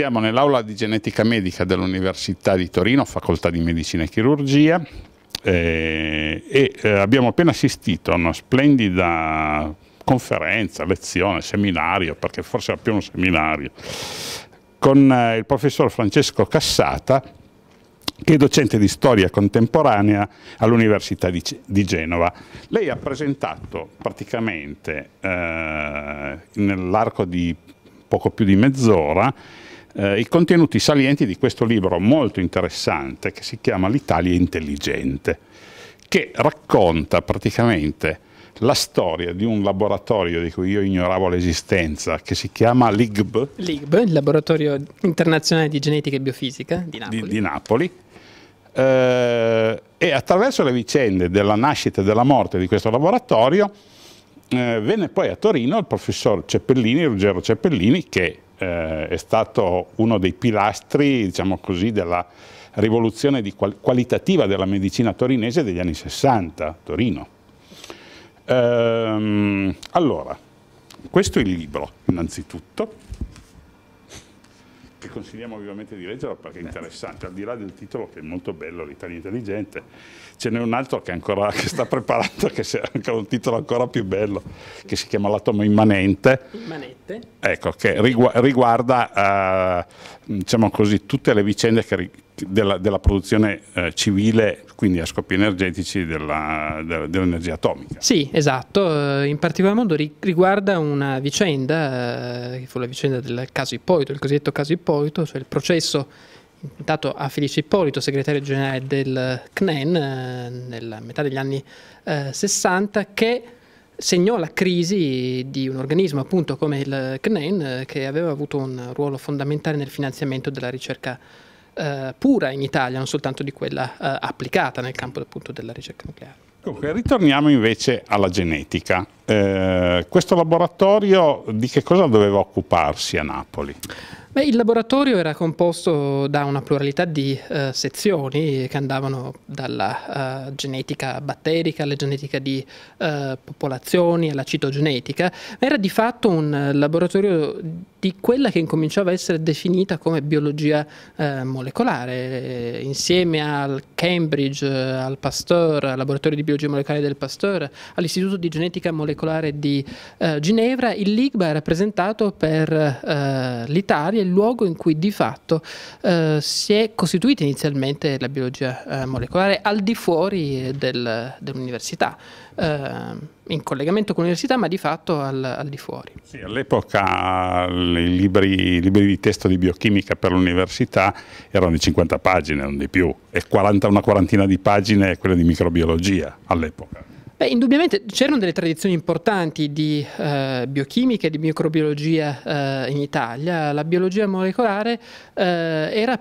Siamo nell'aula di genetica medica dell'Università di Torino, facoltà di medicina e chirurgia, eh, e eh, abbiamo appena assistito a una splendida conferenza, lezione, seminario, perché forse era più un seminario, con eh, il professor Francesco Cassata, che è docente di storia contemporanea all'Università di, di, Genova. Lei ha presentato praticamente eh, nell'arco di poco più di mezz'ora eh, i contenuti salienti di questo libro molto interessante che si chiama L'Italia intelligente, che racconta praticamente la storia di un laboratorio di cui io ignoravo l'esistenza, che si chiama LIGB. LIGB, il Laboratorio Internazionale di Genetica e Biofisica di Napoli. Di, di Napoli. Eh, e attraverso le vicende della nascita e della morte di questo laboratorio eh, venne poi a Torino il professor Ceppellini, Ruggero Ceppellini, che eh, è stato uno dei pilastri, diciamo così, della rivoluzione qual qualitativa della medicina torinese degli anni 60, Torino. Ehm, allora, questo è il libro, innanzitutto che consigliamo vivamente di leggerlo perché è interessante, al di là del titolo che è molto bello, l'Italia intelligente, ce n'è un altro che, ancora, che sta preparando, che ha un titolo ancora più bello, che si chiama L'atomo immanente, immanente. Ecco, che riguarda eh, diciamo così, tutte le vicende che della, della produzione eh, civile, quindi a scopi energetici, dell'energia atomica. Sì, esatto, eh, in particolar modo riguarda una vicenda, eh, che fu la vicenda del caso Ippolito, il cosiddetto caso Ippolito, cioè il processo dato a Felice Ippolito, segretario generale del CNEN eh, nella metà degli anni eh, 60, che segnò la crisi di un organismo appunto come il CNEN che aveva avuto un ruolo fondamentale nel finanziamento della ricerca eh, pura in Italia, non soltanto di quella eh, applicata nel campo appunto della ricerca nucleare. Comunque, ritorniamo invece alla genetica. Eh, questo laboratorio di che cosa doveva occuparsi a Napoli? Beh, il laboratorio era composto da una pluralità di eh, sezioni che andavano dalla uh, genetica batterica alla genetica di uh, popolazioni, alla citogenetica, era di fatto un laboratorio di quella che incominciava a essere definita come biologia uh, molecolare, insieme al Cambridge, al Pasteur, al laboratorio di biologia molecolare del Pasteur, all'Istituto di genetica molecolare particolare di eh, Ginevra, il Ligba è rappresentato per eh, l'Italia, il luogo in cui di fatto eh, si è costituita inizialmente la biologia eh, molecolare al di fuori eh, del, dell'università eh, in collegamento con l'università, ma di fatto al, al di fuori. Sì, all'epoca i libri, libri, di testo di biochimica per l'università erano di 50 pagine, non di più, e 40, una quarantina di pagine quelle di microbiologia all'epoca. Beh, indubbiamente c'erano delle tradizioni importanti di eh, biochimica e di microbiologia eh, in Italia. La biologia molecolare eh, era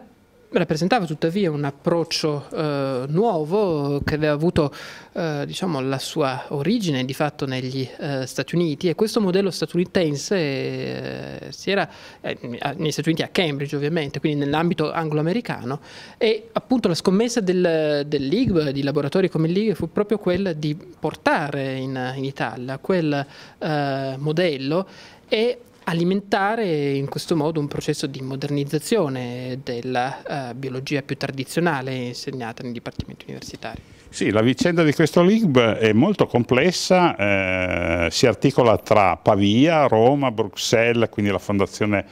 rappresentava tuttavia un approccio eh, nuovo che aveva avuto eh, diciamo, la sua origine di fatto negli eh, Stati Uniti e questo modello statunitense eh, si era eh, negli Stati Uniti a Cambridge ovviamente, quindi nell'ambito anglo-americano e appunto la scommessa del, dell'IGB, di laboratori come il LIG, fu proprio quella di portare in, in Italia quel eh, modello e alimentare in questo modo un processo di modernizzazione della eh, biologia più tradizionale insegnata nei dipartimenti universitari. Sì, la vicenda di questo LIB è molto complessa, eh, si articola tra Pavia, Roma, Bruxelles, quindi la fondazione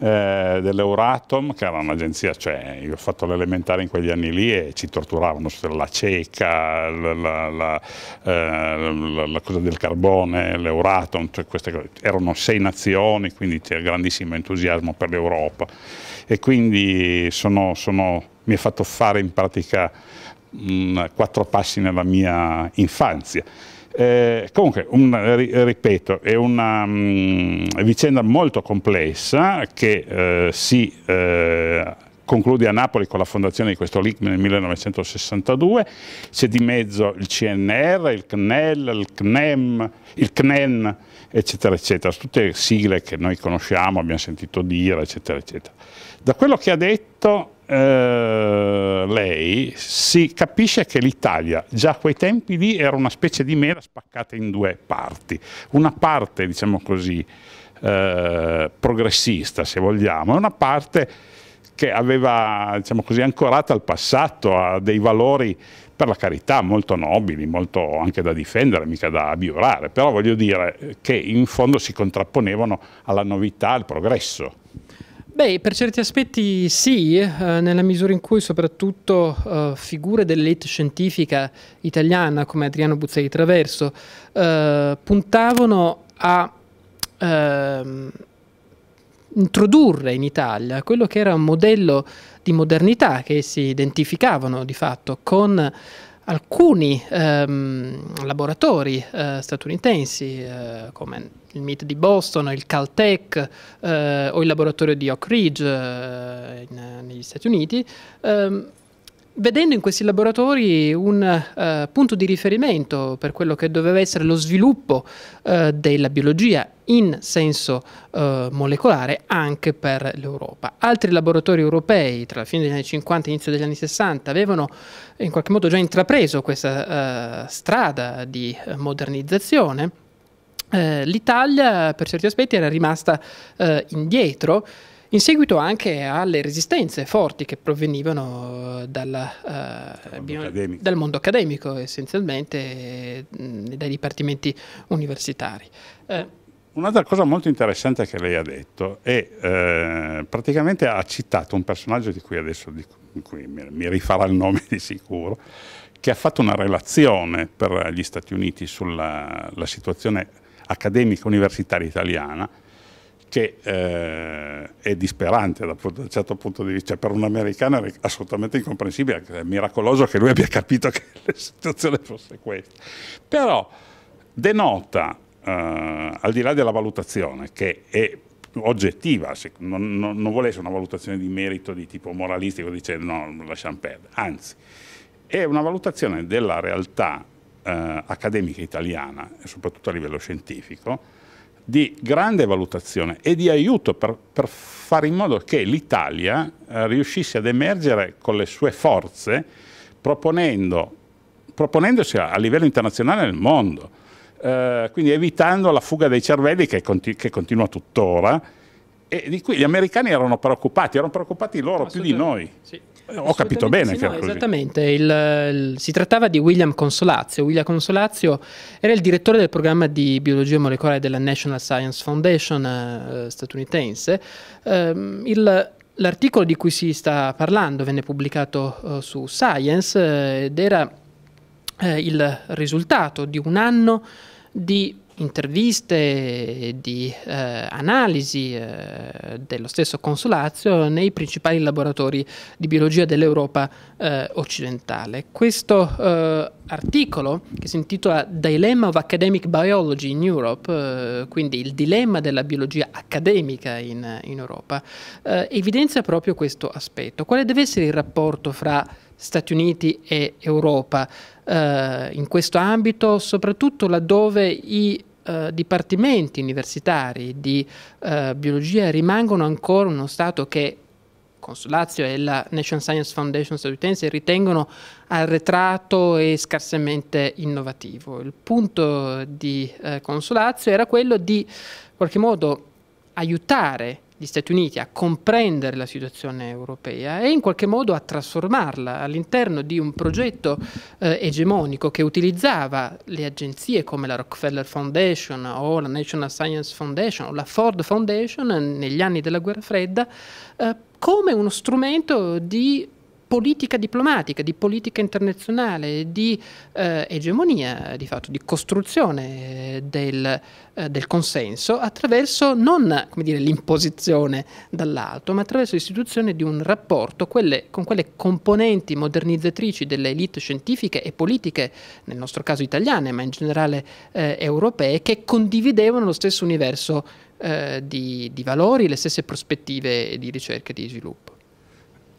eh, dell'Euratom, che era un'agenzia, cioè io ho fatto l'elementare in quegli anni lì e ci torturavano sulla cieca, la, la, la, eh, la cosa del carbone, l'Euratom, cioè queste cose. erano sei nazioni, quindi c'era grandissimo entusiasmo per l'Europa e quindi sono, sono, mi ha fatto fare in pratica mh, mm, quattro passi nella mia infanzia. Eh, comunque, un, ripeto, è una mh, mm, vicenda molto complessa che eh, si eh, conclude a Napoli con la fondazione di questo LIC nel 1962, c'è di mezzo il CNR, il CNEL, il CNEM, il CNEN, eccetera, eccetera, tutte sigle che noi conosciamo, abbiamo sentito dire, eccetera, eccetera. Da quello che ha detto eh, lei, si capisce che l'Italia già a quei tempi lì era una specie di mela spaccata in due parti. Una parte, diciamo così, eh, progressista, se vogliamo, e una parte che aveva, diciamo così, ancorata al passato, a dei valori per la carità molto nobili, molto anche da difendere, mica da abiurare, però voglio dire che in fondo si contrapponevano alla novità, al progresso. Beh, per certi aspetti sì, eh, nella misura in cui soprattutto eh, figure dell'elite scientifica italiana come Adriano Buzzei Traverso eh, puntavano a ehm, introdurre in Italia quello che era un modello di modernità che si identificavano di fatto con alcuni ehm, laboratori eh, statunitensi eh, come il MIT di Boston, il Caltech eh, o il laboratorio di Oak Ridge eh, in, negli Stati Uniti ehm, vedendo in questi laboratori un uh, punto di riferimento per quello che doveva essere lo sviluppo uh, della biologia in senso uh, molecolare anche per l'Europa. Altri laboratori europei tra la fine degli anni 50 e inizio degli anni 60 avevano in qualche modo già intrapreso questa strada di modernizzazione. L'Italia per certi aspetti era rimasta indietro in seguito anche alle resistenze forti che provenivano dalla, eh, dal, mondo dal, mondo accademico essenzialmente e dai dipartimenti universitari. Eh, Un'altra cosa molto interessante che lei ha detto è eh, praticamente ha citato un personaggio di cui adesso di cui mi, mi rifarà il nome di sicuro, che ha fatto una relazione per gli Stati Uniti sulla situazione accademica universitaria italiana che eh, è disperante da, un certo punto di vista, cioè, per un americano è assolutamente incomprensibile, è miracoloso che lui abbia capito che la situazione fosse questa, però denota, eh, al di là della valutazione, che è oggettiva, non, non, non vuole essere una valutazione di merito di tipo moralistico, dice no, lasciamo perdere, anzi, è una valutazione della realtà eh, accademica italiana, soprattutto a livello scientifico, di grande valutazione e di aiuto per, per fare in modo che l'Italia eh, riuscisse ad emergere con le sue forze proponendo, proponendosi a, livello internazionale nel mondo, eh, quindi evitando la fuga dei cervelli che, conti, che continua tuttora e di cui gli americani erano preoccupati, erano preoccupati loro più di noi. Sì. Ho capito bene. Sì, no, esattamente, il, il, si trattava di William Consolazio. William Consolazio era il direttore del programma di biologia molecolare della National Science Foundation eh, statunitense. Eh, il, l'articolo di cui si sta parlando venne pubblicato eh, su Science eh, ed era eh, il risultato di un anno di interviste di eh, analisi eh, dello stesso Consolazio nei principali laboratori di biologia dell'Europa eh, occidentale. Questo eh, articolo, che si intitola Dilemma of Academic Biology in Europe, eh, quindi il dilemma della biologia accademica in, in Europa, eh, evidenzia proprio questo aspetto. Quale deve essere il rapporto fra Stati Uniti e Europa eh, in questo ambito, soprattutto laddove i eh, dipartimenti universitari di eh, biologia rimangono ancora uno Stato che Consolazio e la Nation Science Foundation statunitense ritengono arretrato e scarsamente innovativo. Il punto di eh, Consolazio era quello di, in qualche modo, aiutare gli Stati Uniti a comprendere la situazione europea e in qualche modo a trasformarla all'interno di un progetto eh, egemonico che utilizzava le agenzie come la Rockefeller Foundation o la National Science Foundation o la Ford Foundation negli anni della guerra fredda eh, come uno strumento di politica diplomatica, di politica internazionale, di eh, egemonia, di fatto, di costruzione eh, del, eh, del consenso attraverso non l'imposizione dall'alto, ma attraverso l'istituzione di un rapporto quelle, con quelle componenti modernizzatrici delle elite scientifiche e politiche, nel nostro caso italiane, ma in generale eh, europee, che condividevano lo stesso universo eh, di, di valori, le stesse prospettive di ricerca e di sviluppo.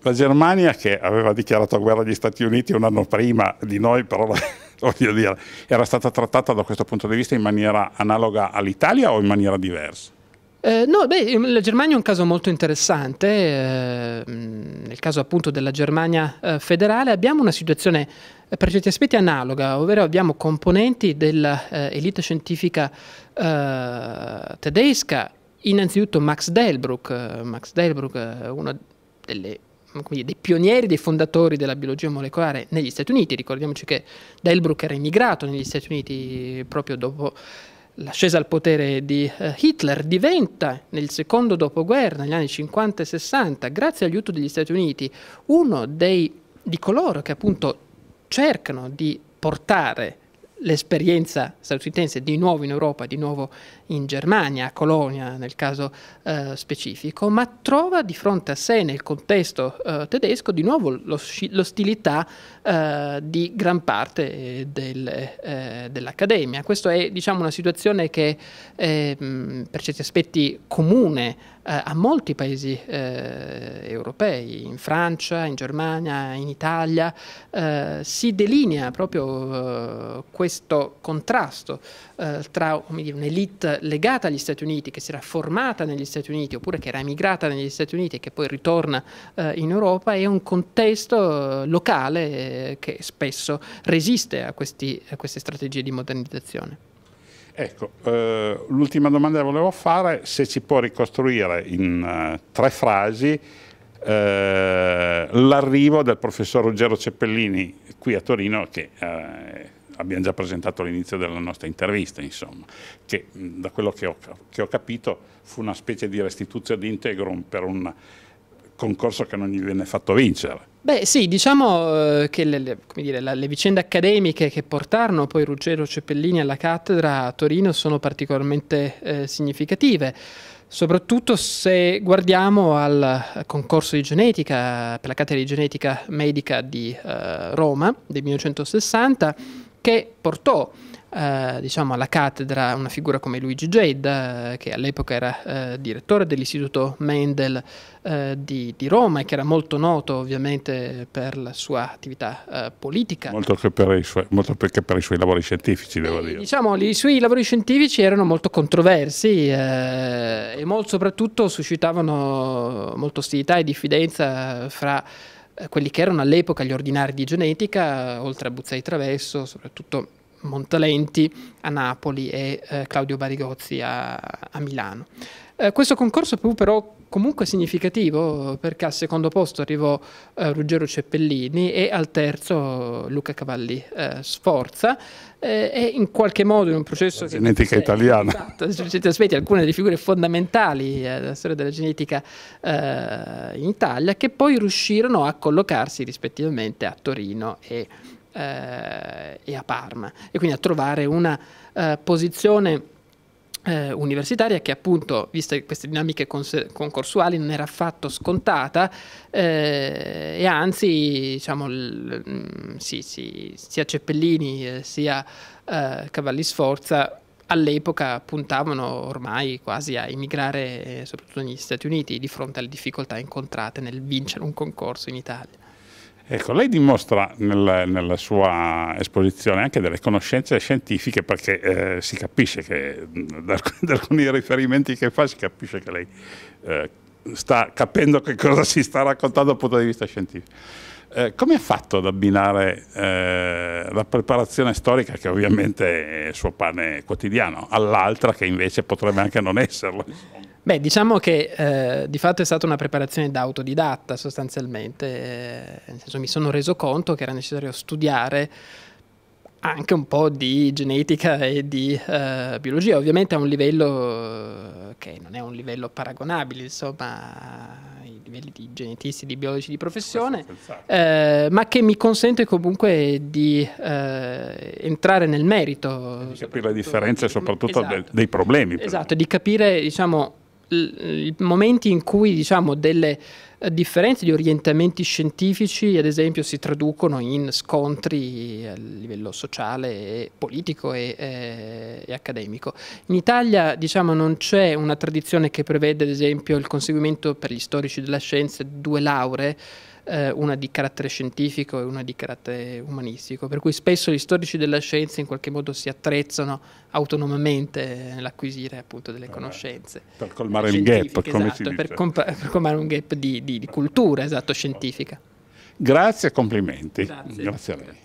La Germania che aveva dichiarato guerra agli Stati Uniti un anno prima di noi, però voglio dire, era stata trattata da questo punto di vista in maniera analoga all'Italia o in maniera diversa? Eh, no, beh, la Germania è un caso molto interessante, eh, nel caso appunto della Germania eh, federale abbiamo una situazione eh, per certi aspetti analoga, ovvero abbiamo componenti dell'elite eh, scientifica eh, tedesca, innanzitutto Max Delbruck, Max Delbruck uno delle dire, dei pionieri, dei fondatori della biologia molecolare negli Stati Uniti. Ricordiamoci che Delbruck era emigrato negli Stati Uniti proprio dopo l'ascesa al potere di eh, Hitler diventa nel secondo dopoguerra, negli anni 50 e 60, grazie all'aiuto degli Stati Uniti, uno dei, di coloro che appunto cercano di portare l'esperienza statunitense di nuovo in Europa, di nuovo in Germania, a Colonia nel caso eh, specifico, ma trova di fronte a sé nel contesto eh, tedesco di nuovo l'ostilità eh, di gran parte eh, del, eh, dell'Accademia. Questa è diciamo, una situazione che è ehm, per certi aspetti comune eh, a molti paesi europei, in Francia, in Germania, in Italia, si delinea proprio questo contrasto eh, tra un'elite legata agli Stati Uniti, che si era formata negli Stati Uniti oppure che era emigrata negli Stati Uniti e che poi ritorna eh, in Europa, e un contesto eh, locale eh, che spesso resiste a, questi, a, queste strategie di modernizzazione. Ecco, eh, l'ultima domanda che volevo fare, se ci può ricostruire in uh, tre frasi l'arrivo del professor Ruggero Ceppellini qui a Torino che abbiamo già presentato all'inizio della nostra intervista, insomma, che da quello che ho, che ho capito fu una specie di restituzione di integrum per un concorso che non gli venne fatto vincere. Beh sì, diciamo eh, che le, le, dire, la, le, vicende accademiche che portarono poi Ruggero Cepellini alla cattedra a Torino sono particolarmente eh, significative, soprattutto se guardiamo al concorso di genetica per la cattedra di genetica medica di eh, Roma del 1960 che portò eh, diciamo, alla cattedra una figura come Luigi Jade, eh, che all'epoca era eh, direttore dell'Istituto Mendel eh, di, di, Roma e che era molto noto ovviamente per la sua attività eh, politica. Molto che, suoi, molto che, per i suoi lavori scientifici, devo e, eh, dire. Diciamo, i suoi lavori scientifici erano molto controversi e molto, soprattutto suscitavano molta ostilità e diffidenza fra eh, quelli che erano all'epoca gli ordinari di genetica, oltre a Buzzai Traverso, soprattutto Montalenti a Napoli e eh, Claudio Barigozzi a, a Milano. Eh, questo concorso però comunque significativo perché al secondo posto arrivò eh, Ruggero Ceppellini e al terzo Luca Cavalli eh, Sforza eh, e in qualche modo in un processo... La genetica italiana. Esatto, su aspetti alcune delle figure fondamentali eh, della storia della genetica eh, in Italia che poi riuscirono a collocarsi rispettivamente a Torino e, eh, e a Parma e quindi a trovare una posizione eh, universitaria che appunto, viste queste dinamiche concorsuali, non era affatto scontata eh, e anzi diciamo, l, mm, sì, sì, sia Ceppellini eh, sia eh, Cavalli Sforza all'epoca puntavano ormai quasi a emigrare eh, soprattutto negli Stati Uniti di fronte alle difficoltà incontrate nel vincere un concorso in Italia. Ecco, lei dimostra nel, nella sua esposizione anche delle conoscenze scientifiche perché eh, si capisce che da, alcuni riferimenti che fa si capisce che lei eh, sta capendo che cosa si sta raccontando dal punto di vista scientifico eh, come ha fatto ad abbinare eh, la preparazione storica, che ovviamente è il suo pane quotidiano, all'altra che invece potrebbe anche non esserlo? Beh, diciamo che eh, di fatto è stata una preparazione da autodidatta sostanzialmente, eh, nel senso mi sono reso conto che era necessario studiare anche un po' di genetica e di uh, biologia, ovviamente a un livello eh, che non è un livello paragonabile, insomma, ai livelli di genetisti, di biologi di professione, eh, ma che mi consente comunque di eh, entrare nel merito. Di capire le differenze soprattutto esatto. del, dei problemi. Esatto, di capire diciamo, i momenti in cui diciamo, delle eh, differenze di orientamenti scientifici, ad esempio, si traducono in scontri eh, a livello sociale, politico e, e, eh, e, accademico. In Italia diciamo, non c'è una tradizione che prevede, ad esempio, il conseguimento per gli storici della scienza di due lauree eh, una di carattere scientifico e una di carattere umanistico, per cui spesso gli storici della scienza in qualche modo si attrezzano autonomamente nell'acquisire appunto delle eh, conoscenze. Per colmare un gap, come si esatto, dice. Per, per, colmare un gap di, di, di cultura, esatto, scientifica. Grazie e complimenti. Grazie, Grazie a lei.